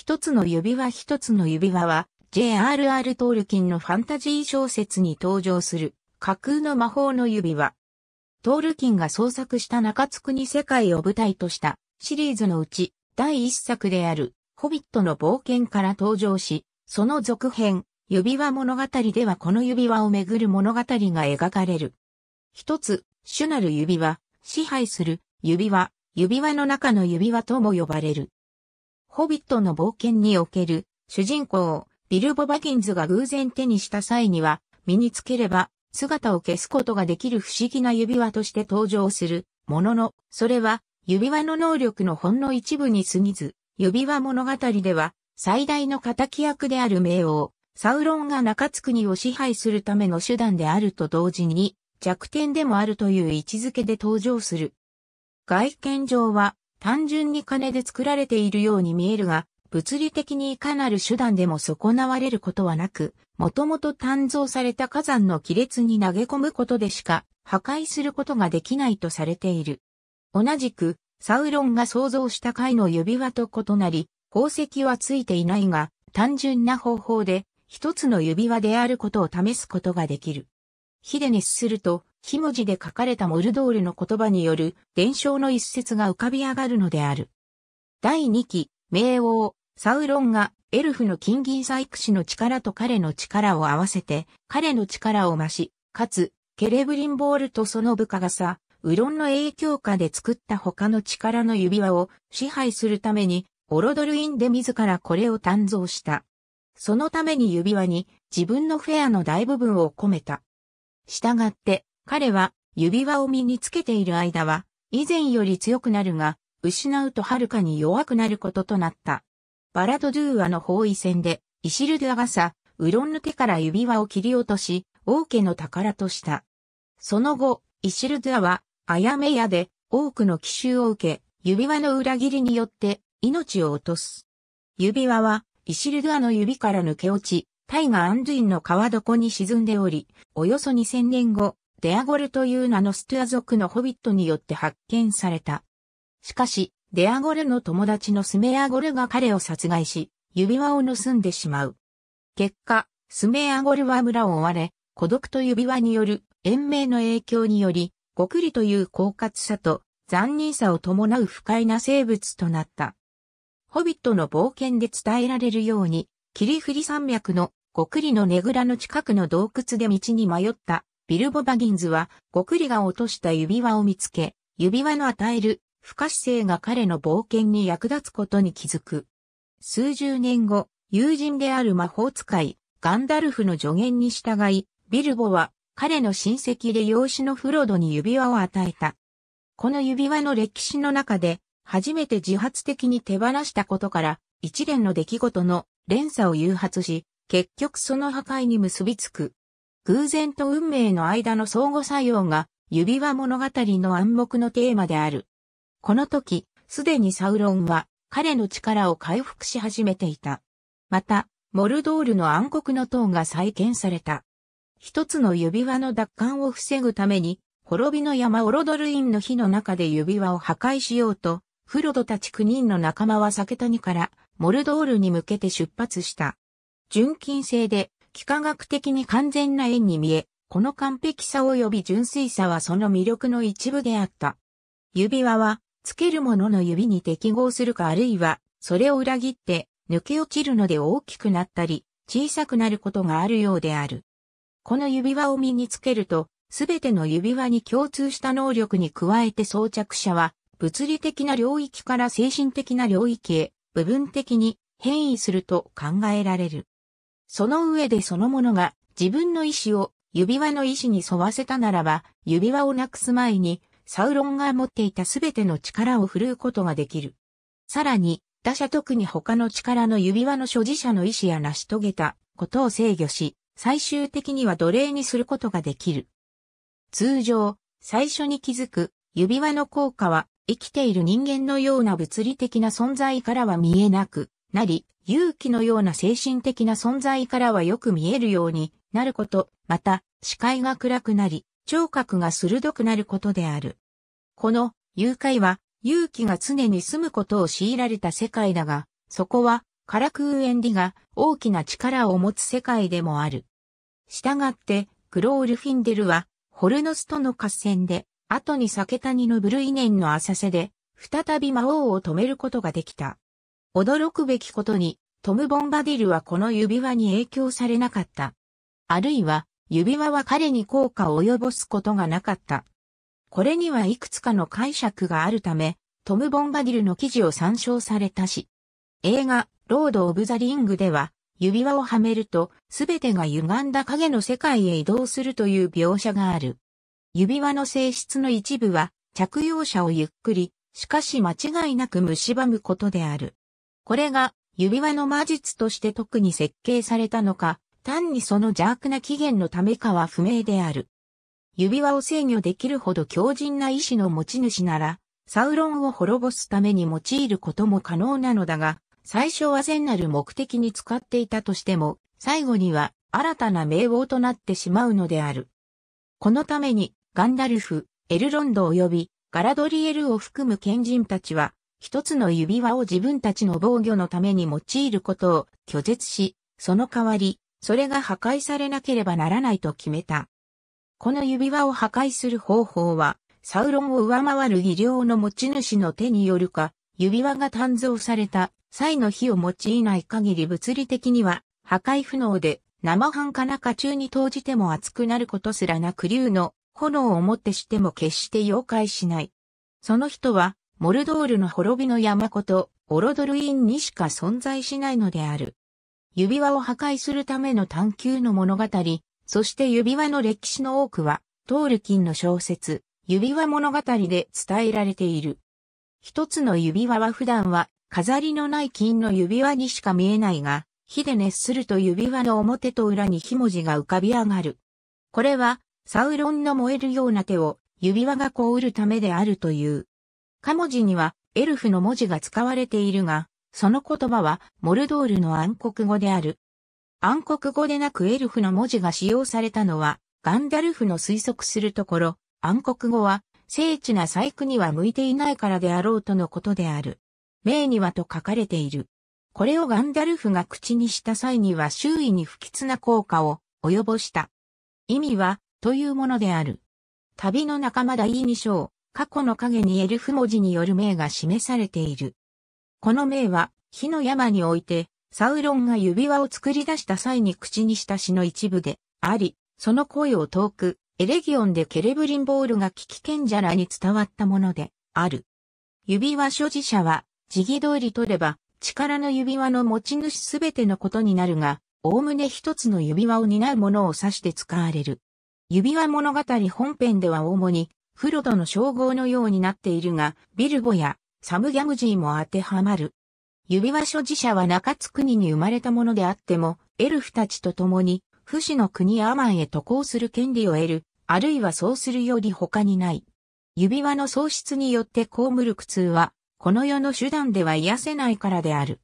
一つの指輪一つの指輪は、J.R.R. トールキンのファンタジー小説に登場する架空の魔法の指輪。トールキンが創作した中津国世界を舞台としたシリーズのうち第一作であるホビットの冒険から登場し、その続編、指輪物語ではこの指輪をめぐる物語が描かれる。一つ、主なる指輪、支配する指輪、指輪の中の指輪とも呼ばれる。ホビットの冒険における主人公、ビルボ・バキンズが偶然手にした際には、身につければ姿を消すことができる不思議な指輪として登場するものの、それは指輪の能力のほんの一部に過ぎず、指輪物語では最大の敵役である冥王、サウロンが中津国を支配するための手段であると同時に弱点でもあるという位置づけで登場する。外見上は単純に金で作られているように見えるが、物理的にいかなる手段でも損なわれることはなく、もともと鍛造された火山の亀裂に投げ込むことでしか破壊することができないとされている。同じく、サウロンが創造した貝の指輪と異なり、宝石はついていないが、単純な方法で一つの指輪であることを試すことができる。ヒデスすると、ひ文字で書かれたモルドールの言葉による伝承の一節が浮かび上がるのである。第2期、冥王、サウロンがエルフの金銀採掘師の力と彼の力を合わせて、彼の力を増し、かつ、ケレブリンボールとその部下がさ、ウロンの影響下で作った他の力の指輪を支配するために、オロドルインで自らこれを鍛造した。そのために指輪に自分のフェアの大部分を込めた。従って、彼は指輪を身につけている間は以前より強くなるが、失うとはるかに弱くなることとなった。バラドドゥーアの包囲戦で、イシルドゥアがさ、ウロン抜けから指輪を切り落とし、王家の宝とした。その後、イシルドゥアは、アヤメヤで多くの奇襲を受け、指輪の裏切りによって命を落とす。指輪は、イシルドゥアの指から抜け落ち、タイガ・アンドゥインの川床に沈んでおり、およそ2000年後、デアゴルという名のストゥア族のホビットによって発見された。しかし、デアゴルの友達のスメアゴルが彼を殺害し、指輪を盗んでしまう。結果、スメアゴルは村を追われ、孤独と指輪による延命の影響により、ごくりという狡猾さと残忍さを伴う不快な生物となった。ホビットの冒険で伝えられるように、霧降り山脈のごくりのねぐらの近くの洞窟で道に迷ったビルボ・バギンズは、ゴクリが落とした指輪を見つけ、指輪の与える不可視性が彼の冒険に役立つことに気づく。数十年後、友人である魔法使い、ガンダルフの助言に従い、ビルボは彼の親戚で養子のフロドに指輪を与えた。この指輪の歴史の中で、初めて自発的に手放したことから、一連の出来事の連鎖を誘発し、結局その破壊に結びつく。偶然と運命の間の相互作用が指輪物語の暗黙のテーマである。この時、すでにサウロンは彼の力を回復し始めていた。また、モルドールの暗黒の塔が再建された。一つの指輪の奪還を防ぐために、滅びの山オロドルインの火の中で指輪を破壊しようと、フロドたち9人の仲間は酒谷からモルドールに向けて出発した。純金製で幾何学的に完全な円に見え、この完璧さ及び純粋さはその魅力の一部であった。指輪は、つける者の指に適合するかあるいは、それを裏切って、抜け落ちるので大きくなったり、小さくなることがあるようである。この指輪を身につけると、すべての指輪に共通した能力に加えて装着者は、物理的な領域から精神的な領域へ、部分的に変異すると考えられる。その上でその者が自分の意志を指輪の意志に沿わせたならば、指輪をなくす前に、サウロンが持っていたすべての力を振るうことができる。さらに、他者特に他の力の指輪の所持者の意志や成し遂げたことを制御し、最終的には奴隷にすることができる。通常、最初に気づく指輪の効果は生きている人間のような物理的な存在からは見えなく、なり、勇気のような精神的な存在からはよく見えるようになること、また、視界が暗くなり、聴覚が鋭くなることである。この、誘拐は、勇気が常に住むことを強いられた世界だが、そこは、カラクーエンディが大きな力を持つ世界でもある。従って、クロールフィンデルは、ホルノスとの合戦で、後に避け谷のブルイネンの浅瀬で、再び魔王を止めることができた。驚くべきことに、トム・ボンバディルはこの指輪に影響されなかった。あるいは、指輪は彼に効果を及ぼすことがなかった。これにはいくつかの解釈があるため、トム・ボンバディルの記事を参照されたし、映画、ロード・オブ・ザ・リングでは、指輪をはめると、すべてが歪んだ影の世界へ移動するという描写がある。指輪の性質の一部は、着用者をゆっくり、しかし間違いなく蝕むことである。これが指輪の魔術として特に設計されたのか、単にその邪悪な起源のためかは不明である。指輪を制御できるほど強靭な意志の持ち主なら、サウロンを滅ぼすために用いることも可能なのだが、最初は善なる目的に使っていたとしても、最後には新たな名簿となってしまうのである。このために、ガンダルフ、エルロンド及びガラドリエルを含む賢人たちは、一つの指輪を自分たちの防御のために用いることを拒絶し、その代わり、それが破壊されなければならないと決めた。この指輪を破壊する方法は、サウロンを上回る技量の持ち主の手によるか、指輪が誕造された際の火を用いない限り物理的には破壊不能で、生半可な火中に投じても熱くなることすらなく竜の炎をもってしても決して溶解しない。その人はモルドールの滅びの山こと、オロドルインにしか存在しないのである。指輪を破壊するための探求の物語、そして指輪の歴史の多くは、トールキンの小説、指輪物語で伝えられている。一つの指輪は普段は飾りのない金の指輪にしか見えないが、火で熱すると指輪の表と裏に火文字が浮かび上がる。これは、サウロンの燃えるような手を指輪が凍るためであるという。カ文字にはエルフの文字が使われているが、その言葉はモルドールの暗黒語である。暗黒語でなくエルフの文字が使用されたのは、ガンダルフの推測するところ、暗黒語は精緻な細工には向いていないからであろうとのことである。名にはと書かれている。これをガンダルフが口にした際には周囲に不吉な効果を及ぼした。意味は、というものである。旅の仲間第二章、過去の影にエルフ文字による名が示されている。この名は、火の山において、サウロンが指輪を作り出した際に口にした詩の一部であり、その声を遠く、エレギオンでケレブリンボールが危機賢者らに伝わったものである。指輪所持者は、時期通り取れば、力の指輪の持ち主すべてのことになるが、おおむね一つの指輪を担うものを指して使われる。指輪物語本編では主にフロドの称号のようになっているが、ビルボやサムギャムジーも当てはまる。指輪所持者は中津国に生まれたものであっても、エルフたちと共に、不死の国アマンへ渡航する権利を得る、あるいはそうするより他にない。指輪の喪失によって被る苦痛は、この世の手段では癒せないからである。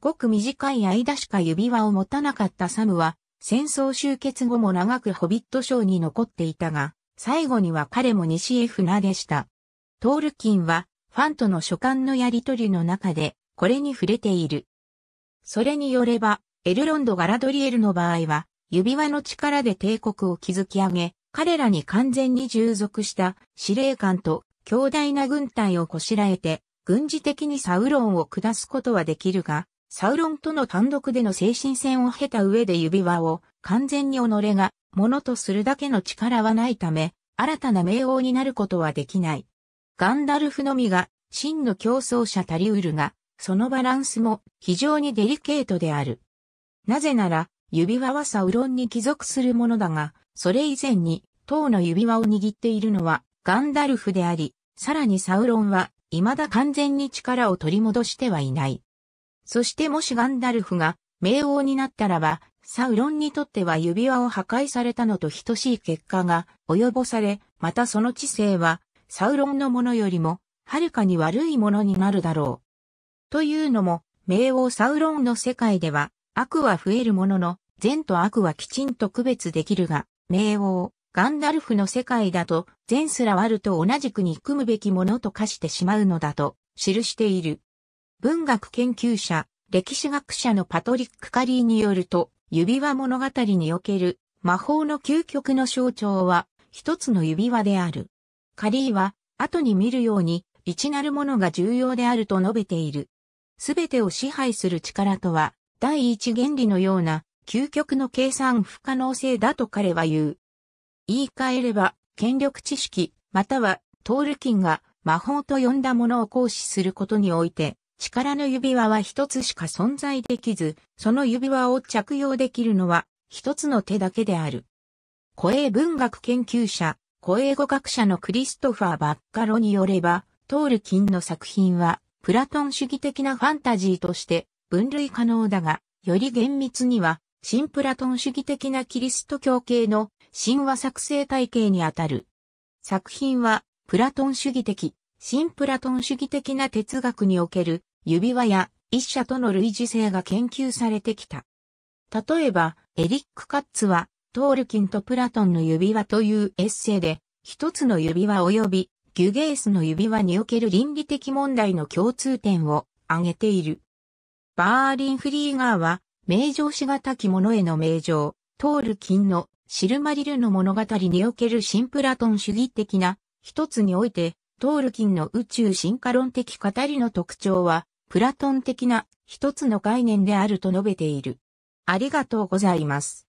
ごく短い間しか指輪を持たなかったサムは、戦争終結後も長くホビット賞に残っていたが、最後には彼も西へ船出した。トールキンは、ファンとの書簡のやりとりの中で、これに触れている。それによれば、エルロンド・ガラドリエルの場合は、指輪の力で帝国を築き上げ、彼らに完全に従属した司令官と強大な軍隊をこしらえて、軍事的にサウロンを下すことはできるが、サウロンとの単独での精神戦を経た上で指輪を完全に己がものとするだけの力はないため、新たな名王になることはできない。ガンダルフのみが真の競争者たりうるが、そのバランスも非常にデリケートである。なぜなら、指輪はサウロンに帰属するものだが、それ以前に、塔の指輪を握っているのはガンダルフであり、さらにサウロンは未だ完全に力を取り戻してはいない。そしてもしガンダルフが冥王になったらば、サウロンにとっては指輪を破壊されたのと等しい結果が及ぼされ、またその知性はサウロンのものよりもはるかに悪いものになるだろう。というのも、冥王サウロンの世界では悪は増えるものの、善と悪はきちんと区別できるが、冥王、ガンダルフの世界だと善すら悪と同じくに組むべきものと化してしまうのだと記している。文学研究者、歴史学者のパトリック・カリーによると、指輪物語における魔法の究極の象徴は一つの指輪である。カリーは後に見るように一なるものが重要であると述べている。すべてを支配する力とは第一原理のような究極の計算不可能性だと彼は言う。言い換えれば権力知識またはトールキンが魔法と呼んだものを行使することにおいて力の指輪は一つしか存在できず、その指輪を着用できるのは一つの手だけである。古英文学研究者、古英語学者のクリストファー・バッカロによれば、トールキンの作品は、プラトン主義的なファンタジーとして分類可能だが、より厳密には、新プラトン主義的なキリスト教系の神話作成体系にあたる。作品は、プラトン主義的、新プラトン主義的な哲学における指輪や一社との類似性が研究されてきた。例えば、エリック・カッツは、トールキンとプラトンの指輪というエッセイで、一つの指輪及びギュゲースの指輪における倫理的問題の共通点を挙げている。バーリン・フリーガーは、名城しがたき者への名城、トールキンのシルマリルの物語におけるシンプラトン主義的な一つにおいて、トールキンの宇宙進化論的語りの特徴は、プラトン的な一つの概念であると述べている。ありがとうございます。